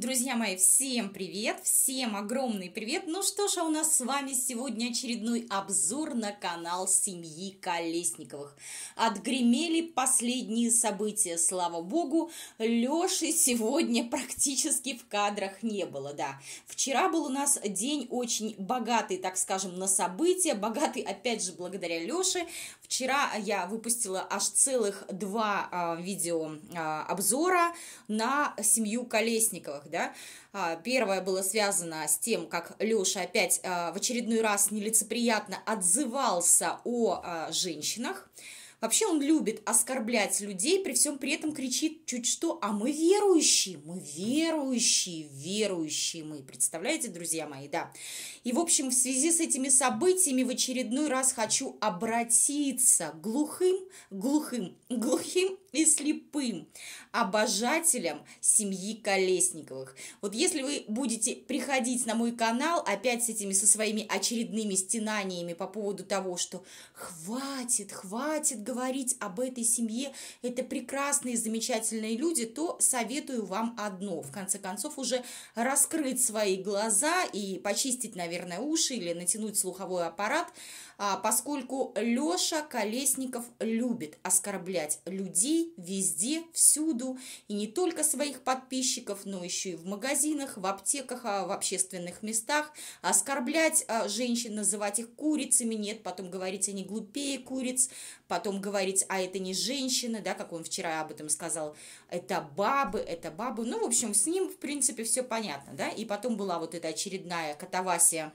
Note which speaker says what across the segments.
Speaker 1: Друзья мои, всем привет, всем огромный привет. Ну что ж, а у нас с вами сегодня очередной обзор на канал семьи Колесниковых. Отгремели последние события, слава богу. Лёши сегодня практически в кадрах не было, да. Вчера был у нас день очень богатый, так скажем, на события. Богатый, опять же, благодаря Лёше. Вчера я выпустила аж целых два а, видео а, обзора на семью Колесниковых да. А, первое было связано с тем, как Леша опять а, в очередной раз нелицеприятно отзывался о а, женщинах. Вообще он любит оскорблять людей, при всем при этом кричит чуть что, а мы верующие, мы верующие, верующие мы. Представляете, друзья мои, да. И, в общем, в связи с этими событиями в очередной раз хочу обратиться глухим, глухим, глухим и слепым обожателям семьи Колесниковых. Вот если вы будете приходить на мой канал опять с этими, со своими очередными стенаниями по поводу того, что хватит, хватит говорить об этой семье, это прекрасные, замечательные люди, то советую вам одно, в конце концов, уже раскрыть свои глаза и почистить, наверное, уши или натянуть слуховой аппарат, а, поскольку Леша Колесников любит оскорблять людей, везде, всюду, и не только своих подписчиков, но еще и в магазинах, в аптеках, а, в общественных местах, оскорблять а, женщин, называть их курицами, нет, потом говорить, они глупее куриц, потом говорить, а это не женщины, да, как он вчера об этом сказал, это бабы, это бабы, ну, в общем, с ним, в принципе, все понятно, да, и потом была вот эта очередная катавасия,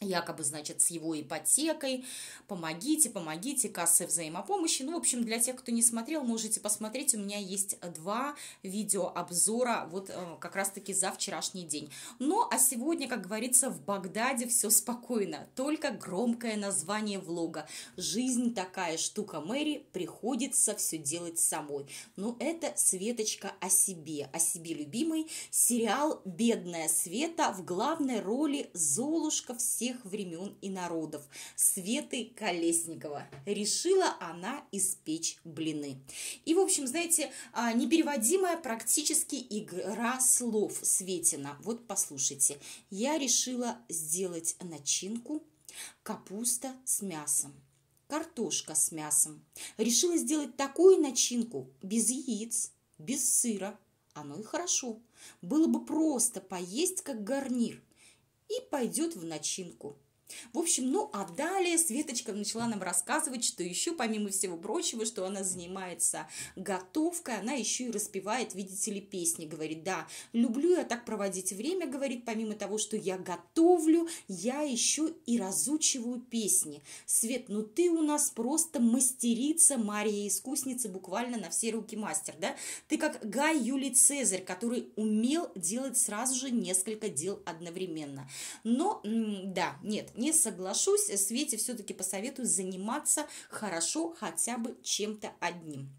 Speaker 1: якобы, значит, с его ипотекой. Помогите, помогите, кассы взаимопомощи. Ну, в общем, для тех, кто не смотрел, можете посмотреть. У меня есть два видеообзора вот э, как раз-таки за вчерашний день. Ну, а сегодня, как говорится, в Багдаде все спокойно. Только громкое название влога. Жизнь такая штука, Мэри, приходится все делать самой. Ну, это Светочка о себе, о себе любимый Сериал «Бедная Света» в главной роли Золушка все всех времен и народов Светы Колесникова. Решила она испечь блины. И, в общем, знаете, а, непереводимая практически игра слов Светина. Вот послушайте. Я решила сделать начинку капуста с мясом картошка с мясом. Решила сделать такую начинку без яиц, без сыра. Оно и хорошо. Было бы просто поесть как гарнир и пойдет в начинку. В общем, ну а далее Светочка начала нам рассказывать, что еще, помимо всего прочего, что она занимается готовкой, она еще и распевает, видите ли, песни. Говорит, да, люблю я так проводить время, говорит, помимо того, что я готовлю, я еще и разучиваю песни. Свет, ну ты у нас просто мастерица, Мария искусница, буквально на все руки мастер, да? Ты как Гай Юлий Цезарь, который умел делать сразу же несколько дел одновременно. Но, да, нет, не соглашусь. Э, Свете все-таки посоветую заниматься хорошо хотя бы чем-то одним.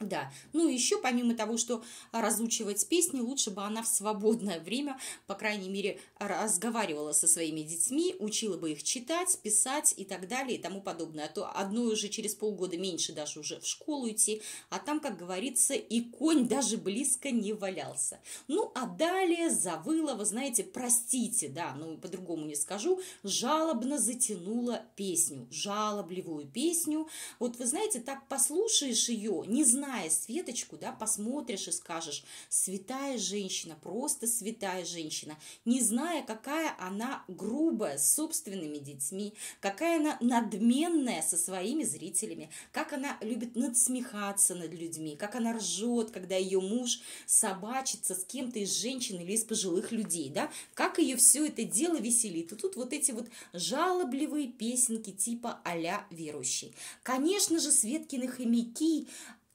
Speaker 1: Да, ну еще помимо того, что разучивать песни, лучше бы она в свободное время, по крайней мере, разговаривала со своими детьми, учила бы их читать, писать и так далее и тому подобное. А то одной уже через полгода меньше даже уже в школу идти, а там, как говорится, и конь даже близко не валялся. Ну, а далее завыла, вы знаете, простите, да, ну по-другому не скажу, жалобно затянула песню, жалобливую песню. Вот вы знаете, так послушаешь ее, не знаешь, зная Светочку, да, посмотришь и скажешь, святая женщина, просто святая женщина, не зная, какая она грубая с собственными детьми, какая она надменная со своими зрителями, как она любит надсмехаться над людьми, как она ржет, когда ее муж собачится с кем-то из женщин или из пожилых людей, да, как ее все это дело веселит. И тут вот эти вот жалобливые песенки типа а-ля верующий. Конечно же, Светкины хомяки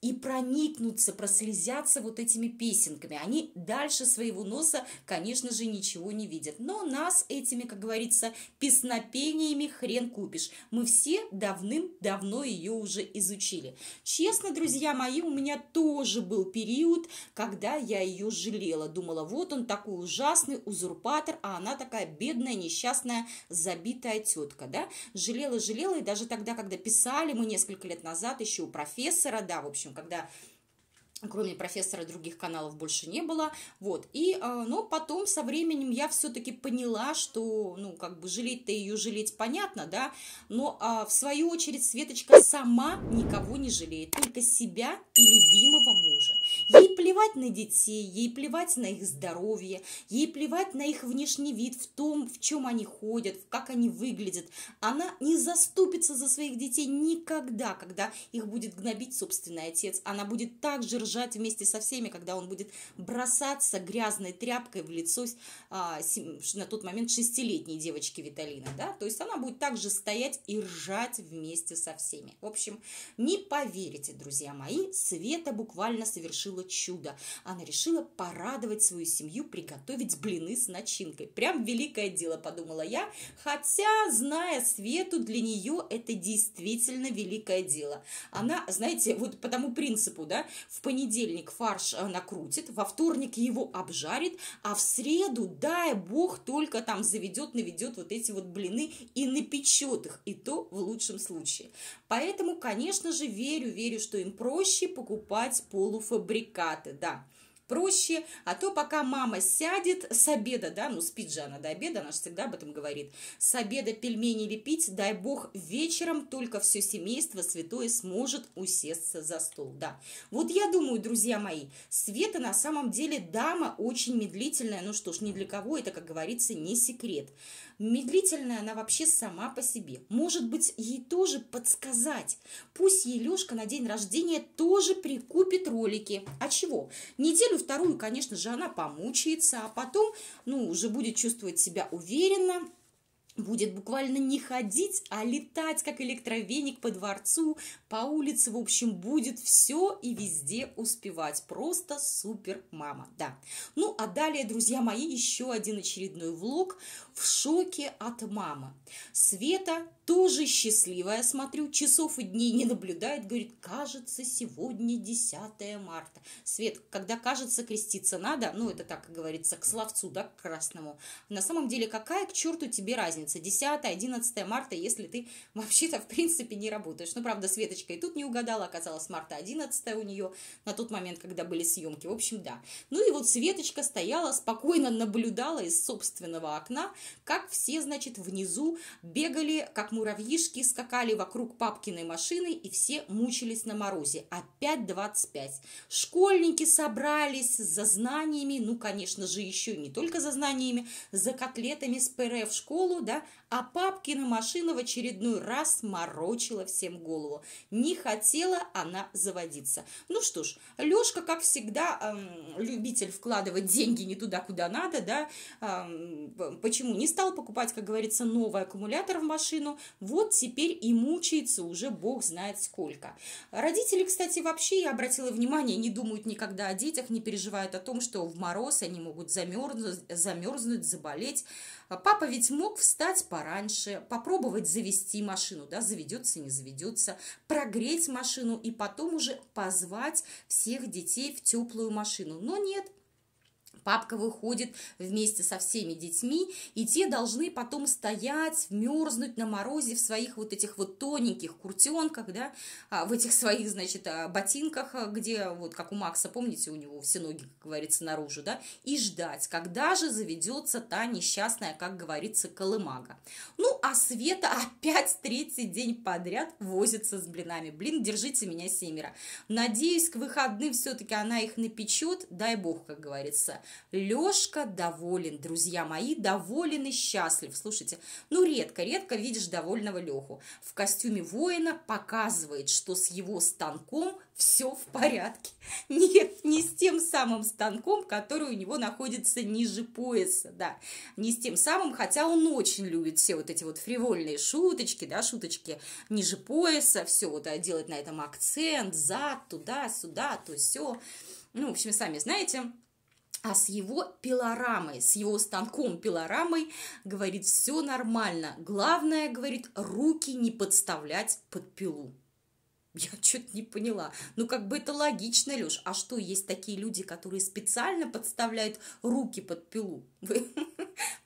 Speaker 1: и проникнуться, прослезятся вот этими песенками. Они дальше своего носа, конечно же, ничего не видят. Но нас этими, как говорится, песнопениями хрен купишь. Мы все давным-давно ее уже изучили. Честно, друзья мои, у меня тоже был период, когда я ее жалела. Думала, вот он такой ужасный узурпатор, а она такая бедная, несчастная, забитая тетка, да? Жалела, жалела, и даже тогда, когда писали мы несколько лет назад еще у профессора, да, в общем, когда кроме профессора других каналов больше не было, вот, и, а, но потом со временем я все-таки поняла, что, ну, как бы жалеть-то ее жалеть понятно, да, но а, в свою очередь Светочка сама никого не жалеет, только себя и любимого мужа. Ей плевать на детей, ей плевать на их здоровье, ей плевать на их внешний вид, в том, в чем они ходят, как они выглядят. Она не заступится за своих детей никогда, когда их будет гнобить собственный отец. Она будет так же ржать вместе со всеми, когда он будет бросаться грязной тряпкой в лицо а, на тот момент шестилетней девочки Виталина. Да? То есть она будет так же стоять и ржать вместе со всеми. В общем, не поверите, друзья мои, Света буквально совершила совершила чудо. Она решила порадовать свою семью, приготовить блины с начинкой. Прям великое дело, подумала я, хотя, зная Свету, для нее это действительно великое дело. Она, знаете, вот по тому принципу, да, в понедельник фарш э, накрутит, во вторник его обжарит, а в среду, дай бог, только там заведет, наведет вот эти вот блины и напечет их, и то в лучшем случае. Поэтому, конечно же, верю, верю, что им проще покупать полуфабрикат полуфабрикаты, да проще, а то пока мама сядет с обеда, да, ну спит же она до обеда, она же всегда об этом говорит, с обеда пельмени лепить, дай бог, вечером только все семейство святое сможет усесться за стол, да. Вот я думаю, друзья мои, Света на самом деле дама очень медлительная, ну что ж, ни для кого это, как говорится, не секрет. Медлительная она вообще сама по себе. Может быть, ей тоже подсказать. Пусть ей Лешка на день рождения тоже прикупит ролики. А чего? Неделю-вторую, конечно же, она помучается, а потом, ну, уже будет чувствовать себя уверенно, будет буквально не ходить, а летать, как электровеник по дворцу, по улице, в общем, будет все и везде успевать. Просто супер мама, да. Ну, а далее, друзья мои, еще один очередной влог в шоке от мамы. Света тоже счастливая, смотрю, часов и дней не наблюдает, говорит, кажется, сегодня 10 марта. Свет, когда кажется, креститься надо, ну, это так, как говорится, к словцу, да, к красному. На самом деле, какая к черту тебе разница, 10, 11 марта, если ты вообще-то, в принципе, не работаешь. Ну, правда, Светочка и тут не угадала, оказалось, марта 11 у нее на тот момент, когда были съемки, в общем, да. Ну, и вот Светочка стояла, спокойно наблюдала из собственного окна, как все, значит, внизу бегали, как муравьишки, скакали вокруг папкиной машины и все мучились на морозе. Опять 25. Школьники собрались за знаниями, ну, конечно же, еще не только за знаниями, за котлетами с пюре в школу, да, а папкина машина в очередной раз морочила всем голову. Не хотела она заводиться. Ну что ж, Лешка, как всегда, эм, любитель вкладывать деньги не туда, куда надо, да, эм, почему ну, не стал покупать, как говорится, новый аккумулятор в машину, вот теперь и мучается уже бог знает сколько. Родители, кстати, вообще, я обратила внимание, не думают никогда о детях, не переживают о том, что в мороз они могут замерзнуть, замерзнуть заболеть. Папа ведь мог встать пораньше, попробовать завести машину, да, заведется, не заведется, прогреть машину и потом уже позвать всех детей в теплую машину. Но нет, Папка выходит вместе со всеми детьми, и те должны потом стоять, мерзнуть на морозе в своих вот этих вот тоненьких куртенках, да, а, в этих своих, значит, а, ботинках, а, где вот как у Макса, помните, у него все ноги, как говорится, наружу, да, и ждать, когда же заведется та несчастная, как говорится, колымага. Ну, а Света опять третий день подряд возится с блинами. Блин, держите меня семеро. Надеюсь, к выходным все-таки она их напечет, дай бог, как говорится. Лешка доволен, друзья мои, доволен и счастлив. Слушайте, ну редко-редко видишь довольного Леху. В костюме воина показывает, что с его станком все в порядке. Нет, не с тем самым станком, который у него находится ниже пояса, да. Не с тем самым, хотя он очень любит все вот эти вот фривольные шуточки, да, шуточки ниже пояса, все вот э, делать на этом акцент, зад, туда, сюда, то все. Ну, в общем, сами знаете, а с его пилорамой, с его станком пилорамой, говорит, все нормально. Главное, говорит, руки не подставлять под пилу. Я что-то не поняла. Ну, как бы это логично, Леш. А что, есть такие люди, которые специально подставляют руки под пилу?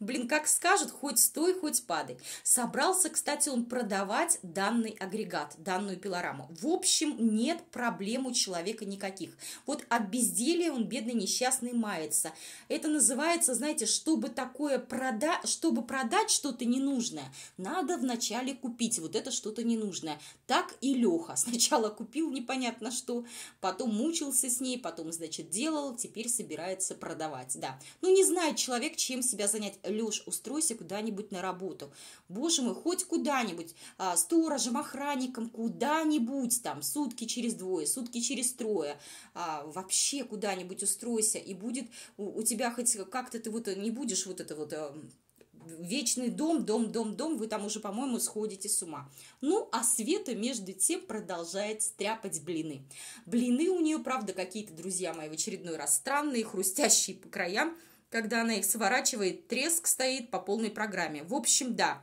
Speaker 1: Блин, как скажут, хоть стой, хоть падай. Собрался, кстати, он продавать данный агрегат, данную пилораму. В общем, нет проблем у человека никаких. Вот от безделия он, бедный несчастный, мается. Это называется, знаете, чтобы такое продать, чтобы продать что-то ненужное, надо вначале купить вот это что-то ненужное. Так и Леха. Сначала купил непонятно что, потом мучился с ней, потом, значит, делал, теперь собирается продавать, да. Ну, не знает человек, чем себя занять Люш, устройся куда-нибудь на работу. Боже мой, хоть куда-нибудь, а, сторожем, охранником, куда-нибудь там, сутки через двое, сутки через трое, а, вообще куда-нибудь устройся, и будет у, у тебя хоть как-то ты вот не будешь вот это вот эм, вечный дом, дом, дом, дом, вы там уже, по-моему, сходите с ума. Ну, а Света, между тем, продолжает стряпать блины. Блины у нее, правда, какие-то, друзья мои, в очередной раз странные, хрустящие по краям, когда она их сворачивает, треск стоит по полной программе. В общем, да,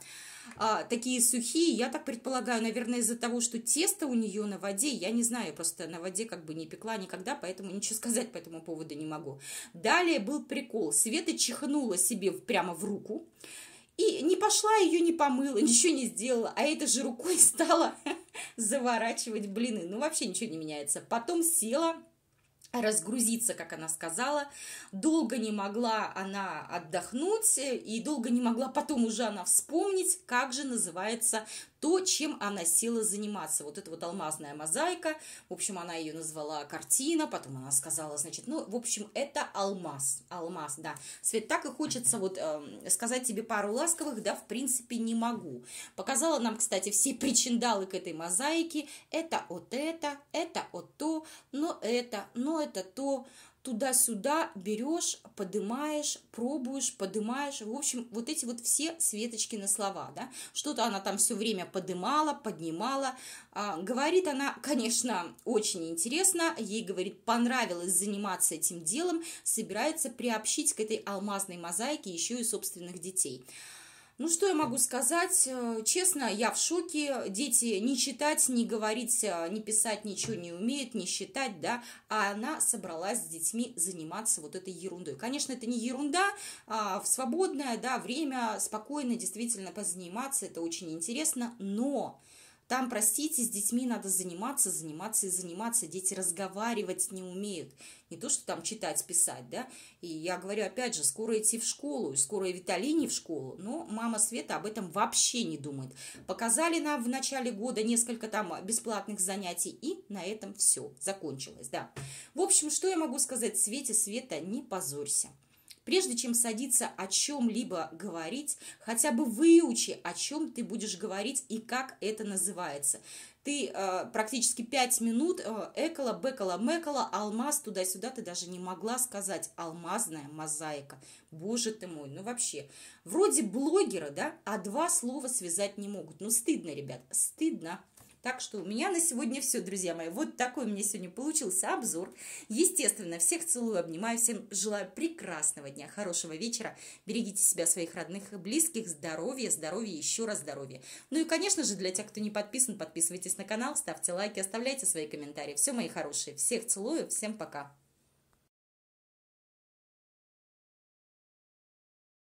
Speaker 1: а, такие сухие, я так предполагаю, наверное, из-за того, что тесто у нее на воде, я не знаю, просто на воде как бы не пекла никогда, поэтому ничего сказать по этому поводу не могу. Далее был прикол. Света чихнула себе прямо в руку, и не пошла, ее не помыла, ничего не сделала, а это же рукой стала заворачивать блины. Ну, вообще ничего не меняется. Потом села, разгрузиться, как она сказала. Долго не могла она отдохнуть, и долго не могла потом уже она вспомнить, как же называется то, чем она села заниматься. Вот эта вот алмазная мозаика, в общем, она ее назвала картина, потом она сказала, значит, ну, в общем, это алмаз, алмаз, да. Свет, так и хочется вот э, сказать тебе пару ласковых, да, в принципе, не могу. Показала нам, кстати, все причиндалы к этой мозаике. Это от это, это от то, но это, но это то, туда-сюда берешь, подымаешь, пробуешь, подымаешь. В общем, вот эти вот все светочки на слова, да. Что-то она там все время подымала, поднимала. А, говорит она, конечно, очень интересно. Ей, говорит, понравилось заниматься этим делом. Собирается приобщить к этой алмазной мозаике еще и собственных детей. Ну, что я могу сказать? Э, честно, я в шоке. Дети не читать, не говорить, э, не писать ничего не умеют, не считать, да. А она собралась с детьми заниматься вот этой ерундой. Конечно, это не ерунда, а в свободное, да, время спокойно действительно позаниматься, это очень интересно, но там, простите, с детьми надо заниматься, заниматься и заниматься. Дети разговаривать не умеют. Не то, что там читать, писать, да. И я говорю, опять же, скоро идти в школу, и скоро и Виталине в школу. Но мама Света об этом вообще не думает. Показали нам в начале года несколько там бесплатных занятий, и на этом все закончилось, да. В общем, что я могу сказать Свете? Света, не позорься. Прежде чем садиться о чем-либо говорить, хотя бы выучи, о чем ты будешь говорить и как это называется ты э, практически 5 минут э, экола, бекола, мекола, алмаз туда-сюда, ты даже не могла сказать алмазная мозаика. Боже ты мой, ну вообще. Вроде блогера, да, а два слова связать не могут. Ну стыдно, ребят, стыдно. Так что у меня на сегодня все, друзья мои. Вот такой у меня сегодня получился обзор. Естественно, всех целую, обнимаю, всем желаю прекрасного дня, хорошего вечера. Берегите себя, своих родных и близких, здоровья, здоровья, еще раз здоровья. Ну и, конечно же, для тех, кто не подписан, подписывайтесь на канал, ставьте лайки, оставляйте свои комментарии. Все, мои хорошие, всех целую, всем пока.